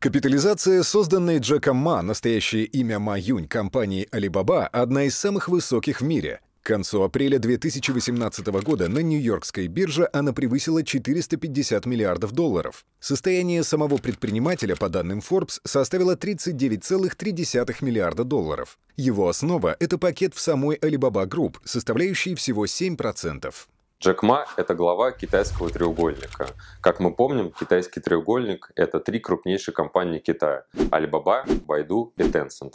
Капитализация, созданная Джеком Ма, настоящее имя Ма Юнь, компании Alibaba, одна из самых высоких в мире. К концу апреля 2018 года на Нью-Йоркской бирже она превысила 450 миллиардов долларов. Состояние самого предпринимателя, по данным Forbes, составило 39,3 миллиарда долларов. Его основа — это пакет в самой Alibaba Group, составляющий всего 7%. Джек Ма – это глава китайского треугольника. Как мы помним, китайский треугольник – это три крупнейшие компании Китая – Alibaba, Baidu и Tencent.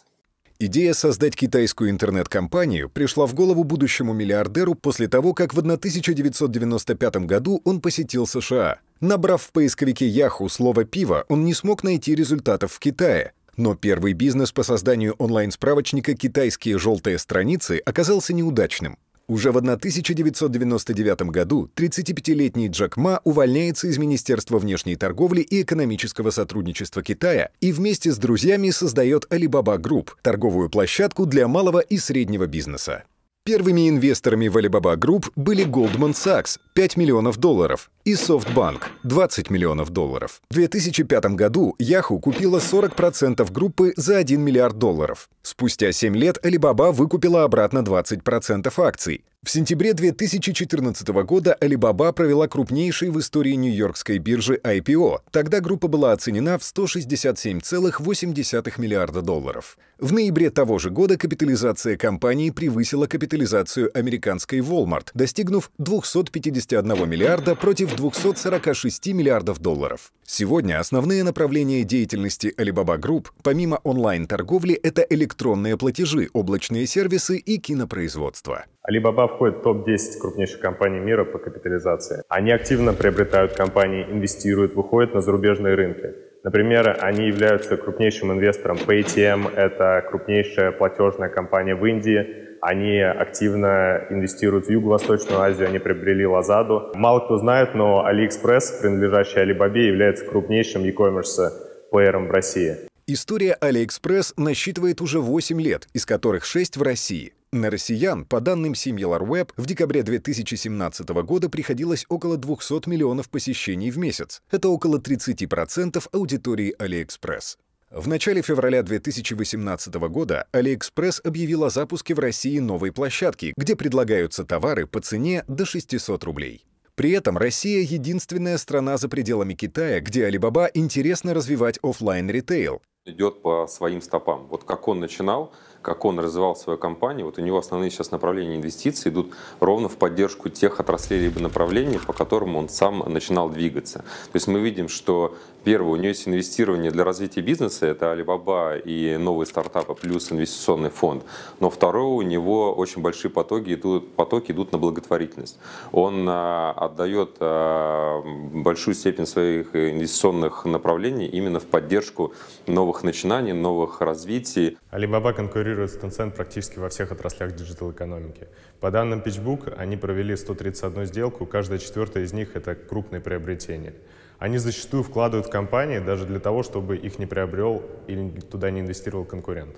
Идея создать китайскую интернет-компанию пришла в голову будущему миллиардеру после того, как в 1995 году он посетил США. Набрав в поисковике Yahoo слово «пиво», он не смог найти результатов в Китае. Но первый бизнес по созданию онлайн-справочника «Китайские желтые страницы» оказался неудачным. Уже в 1999 году 35-летний Джак Ма увольняется из Министерства внешней торговли и экономического сотрудничества Китая и вместе с друзьями создает Alibaba Group – торговую площадку для малого и среднего бизнеса. Первыми инвесторами в Alibaba Group были Goldman Sachs – 5 миллионов долларов и SoftBank – 20 миллионов долларов. В 2005 году Yahoo купила 40% группы за 1 миллиард долларов. Спустя 7 лет Alibaba выкупила обратно 20% акций. В сентябре 2014 года Alibaba провела крупнейший в истории Нью-Йоркской биржи IPO. Тогда группа была оценена в 167,8 миллиарда долларов. В ноябре того же года капитализация компании превысила капитализацию американской Walmart, достигнув 251 миллиарда против 246 миллиардов долларов. Сегодня основные направления деятельности Alibaba Group, помимо онлайн-торговли, это электронные платежи, облачные сервисы и кинопроизводство. Alibaba входит в топ-10 крупнейших компаний мира по капитализации. Они активно приобретают компании, инвестируют, выходят на зарубежные рынки. Например, они являются крупнейшим инвестором Paytm, это крупнейшая платежная компания в Индии, они активно инвестируют в Юго-Восточную Азию, они приобрели Лазаду. Мало кто знает, но AliExpress, принадлежащий Alibaba, является крупнейшим e-commerce плеером в России. История AliExpress насчитывает уже 8 лет, из которых 6 в России. На россиян, по данным SimilarWeb, в декабре 2017 года приходилось около 200 миллионов посещений в месяц. Это около 30% аудитории AliExpress. В начале февраля 2018 года AliExpress объявил о запуске в России новой площадки, где предлагаются товары по цене до 600 рублей. При этом Россия — единственная страна за пределами Китая, где Alibaba интересно развивать офлайн ритейл Идет по своим стопам. Вот как он начинал — как он развивал свою компанию, вот у него основные сейчас направления инвестиций идут ровно в поддержку тех отраслей либо направлений, по которым он сам начинал двигаться. То есть мы видим, что первое, у него есть инвестирование для развития бизнеса, это Alibaba и новые стартапы плюс инвестиционный фонд. Но второе, у него очень большие потоки идут, потоки идут на благотворительность. Он а, отдает а, большую степень своих инвестиционных направлений именно в поддержку новых начинаний, новых развитий. Alibaba конкурирует конкурирует Tencent практически во всех отраслях диджитал-экономики. По данным PitchBook, они провели 131 сделку, каждая четвертая из них — это крупные приобретения. Они зачастую вкладывают в компании даже для того, чтобы их не приобрел или туда не инвестировал конкурент.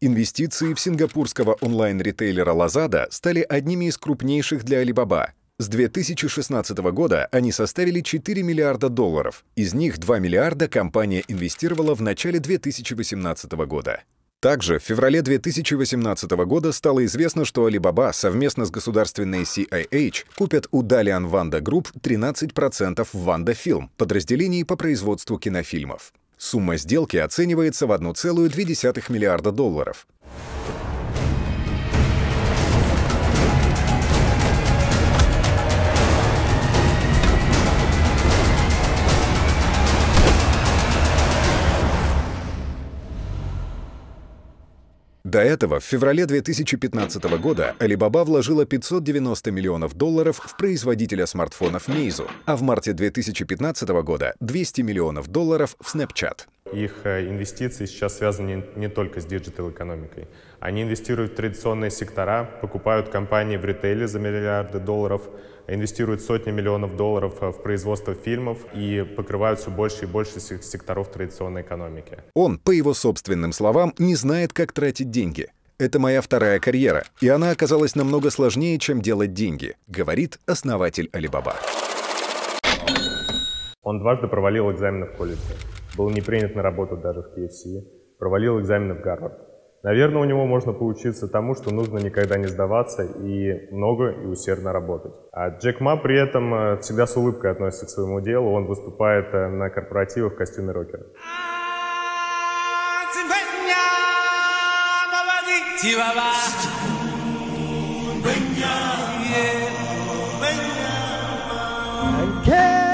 Инвестиции в сингапурского онлайн-ритейлера Lazada стали одними из крупнейших для Alibaba. С 2016 года они составили 4 миллиарда долларов. Из них 2 миллиарда компания инвестировала в начале 2018 года. Также в феврале 2018 года стало известно, что Alibaba совместно с государственной CIH купят у Dalian Ванда Group 13% Wanda Film, подразделений по производству кинофильмов. Сумма сделки оценивается в 1,2 миллиарда долларов. До этого, в феврале 2015 года, Alibaba вложила 590 миллионов долларов в производителя смартфонов Meizu, а в марте 2015 года — 200 миллионов долларов в Snapchat. Их э, инвестиции сейчас связаны не только с диджитал-экономикой. Они инвестируют в традиционные сектора, покупают компании в ритейле за миллиарды долларов, инвестируют сотни миллионов долларов э, в производство фильмов и покрывают все больше и больше секторов традиционной экономики. Он, по его собственным словам, не знает, как тратить деньги. Это моя вторая карьера, и она оказалась намного сложнее, чем делать деньги, говорит основатель Alibaba. Он дважды провалил экзамены в колледже. Был не принят на работу даже в KFC. Провалил экзамены в Гарвард. Наверное, у него можно поучиться тому, что нужно никогда не сдаваться и много и усердно работать. А Джек Ма при этом э, всегда с улыбкой относится к своему делу. Он выступает э, на корпоративах в костюме рокера. Yeah.